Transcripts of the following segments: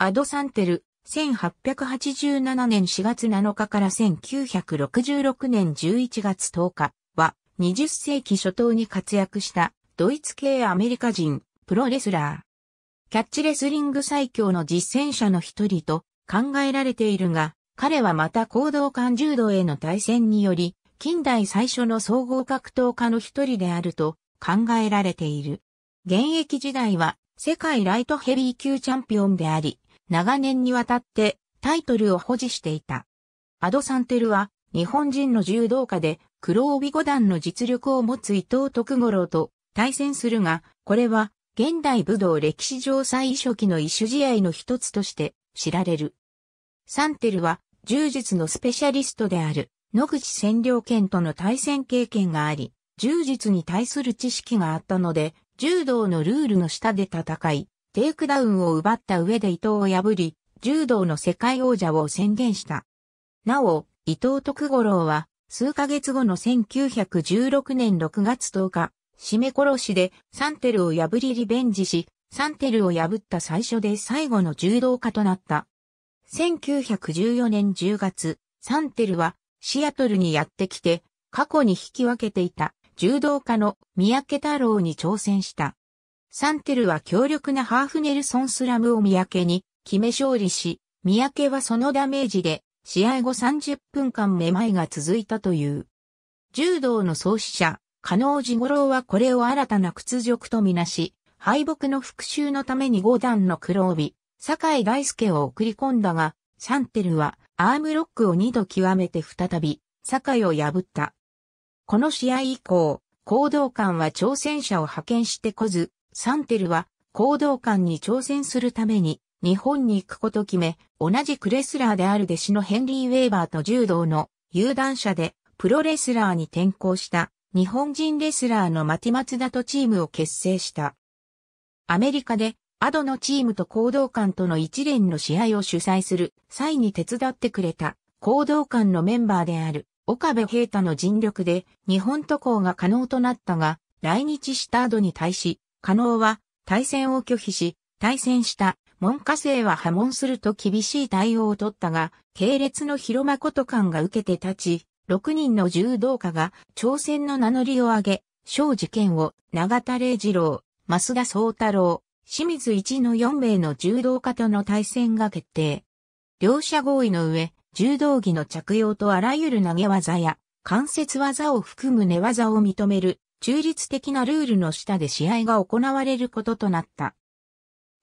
アドサンテル、1887年4月7日から1966年11月10日は20世紀初頭に活躍したドイツ系アメリカ人プロレスラー。キャッチレスリング最強の実践者の一人と考えられているが、彼はまた行動感柔道への対戦により、近代最初の総合格闘家の一人であると考えられている。現役時代は世界ライトヘビー級チャンピオンであり、長年にわたってタイトルを保持していた。アドサンテルは日本人の柔道家で黒帯五段の実力を持つ伊藤徳五郎と対戦するが、これは現代武道歴史上最初期の一種試合の一つとして知られる。サンテルは柔術のスペシャリストである野口占領権との対戦経験があり、柔術に対する知識があったので、柔道のルールの下で戦い、テイクダウンを奪った上で伊藤を破り、柔道の世界王者を宣言した。なお、伊藤徳五郎は、数ヶ月後の1916年6月10日、締め殺しでサンテルを破りリベンジし、サンテルを破った最初で最後の柔道家となった。1914年10月、サンテルはシアトルにやってきて、過去に引き分けていた柔道家の三宅太郎に挑戦した。サンテルは強力なハーフネルソンスラムを三宅に決め勝利し、三宅はそのダメージで試合後30分間めまいが続いたという。柔道の創始者、加納治五郎はこれを新たな屈辱とみなし、敗北の復讐のために五段の黒帯、坂井大輔を送り込んだが、サンテルはアームロックを2度極めて再び、坂井を破った。この試合以降、行動官は挑戦者を派遣してこず、サンテルは行動官に挑戦するために日本に行くこと決め、同じクレスラーである弟子のヘンリー・ウェーバーと柔道の有段者でプロレスラーに転向した日本人レスラーのマティ・マツダとチームを結成した。アメリカでアドのチームと行動官との一連の試合を主催する際に手伝ってくれた行動官のメンバーである岡部平太の尽力で日本渡航が可能となったが来日したアドに対し加納は対戦を拒否し、対戦した門下生は破門すると厳しい対応を取ったが、系列の広誠官が受けて立ち、6人の柔道家が朝鮮の名乗りを上げ、小事件を長田礼二郎、増田宗太郎、清水一の4名の柔道家との対戦が決定。両者合意の上、柔道着の着用とあらゆる投げ技や関節技を含む寝技を認める中立的なルールの下で試合が行われることとなった。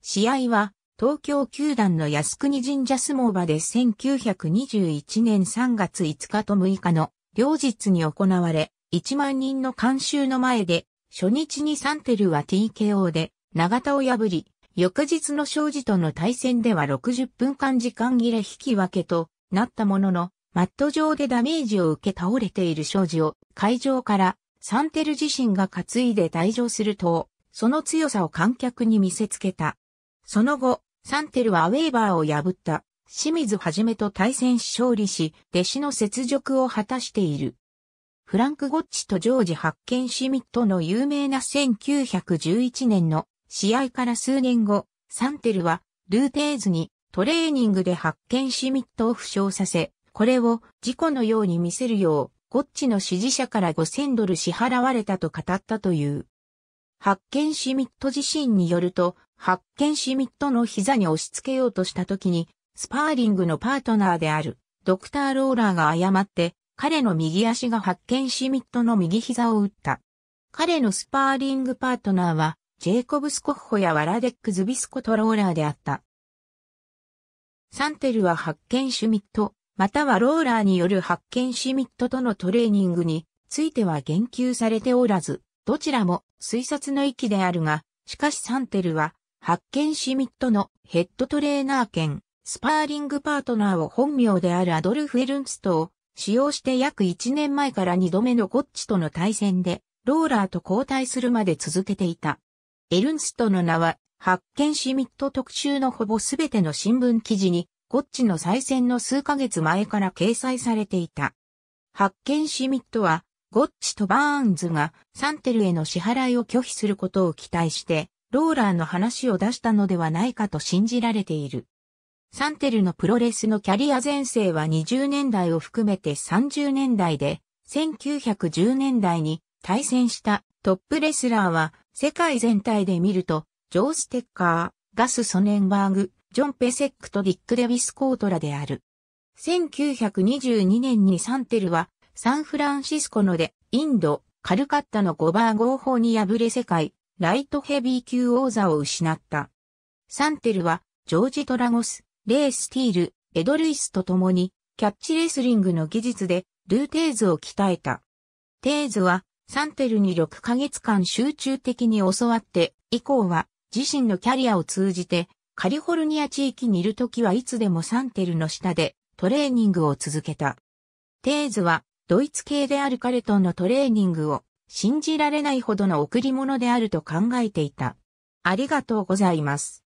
試合は、東京球団の靖国神社相撲場で1921年3月5日と6日の両日に行われ、1万人の監修の前で、初日にサンテルは TKO で長田を破り、翌日の正治との対戦では60分間時間切れ引き分けとなったものの、マット上でダメージを受け倒れている正治を会場からサンテル自身が担いで退場すると、その強さを観客に見せつけた。その後、サンテルはウェーバーを破った清水はじめと対戦し勝利し、弟子の雪辱を果たしている。フランク・ゴッチとジョージ・ハッケンシュミットの有名な1911年の試合から数年後、サンテルはルーテーズにトレーニングでハッケンシュミットを負傷させ、これを事故のように見せるようゴッチの支持者から5000ドル支払われたと語ったという。ハッケンシミット自身によると、ハッケンシミットの膝に押し付けようとした時に、スパーリングのパートナーである、ドクター・ローラーが誤って、彼の右足がハッケンシミットの右膝を打った。彼のスパーリングパートナーは、ジェイコブ・スコッホやワラデック・ズビスコ・トローラーであった。サンテルはハッケンシュミット、またはローラーによる発見シミットとのトレーニングについては言及されておらず、どちらも推察の域であるが、しかしサンテルは、発見シミットのヘッドトレーナー兼、スパーリングパートナーを本名であるアドルフ・エルンストを使用して約1年前から2度目のゴッチとの対戦で、ローラーと交代するまで続けていた。エルンストの名は、発見シミット特集のほぼすべての新聞記事にゴッチの再選の数ヶ月前から掲載されていた。発見シミットは、ゴッチとバーンズがサンテルへの支払いを拒否することを期待して、ローラーの話を出したのではないかと信じられている。サンテルのプロレスのキャリア前世は20年代を含めて30年代で、1910年代に対戦したトップレスラーは世界全体で見ると、ジョー・ステッカー、ガス・ソネンバーグ、ジョン・ペセックとディック・デビス・コートラである。1922年にサンテルはサンフランシスコのでインド、カルカッタの5バー合法に敗れ世界、ライトヘビー級王座を失った。サンテルはジョージ・トラゴス、レイ・スティール、エド・ルイスと共にキャッチレスリングの技術でルーテーズを鍛えた。テーズはサンテルに6ヶ月間集中的に教わって以降は自身のキャリアを通じてカリフォルニア地域にいるときはいつでもサンテルの下でトレーニングを続けた。テーズはドイツ系である彼とのトレーニングを信じられないほどの贈り物であると考えていた。ありがとうございます。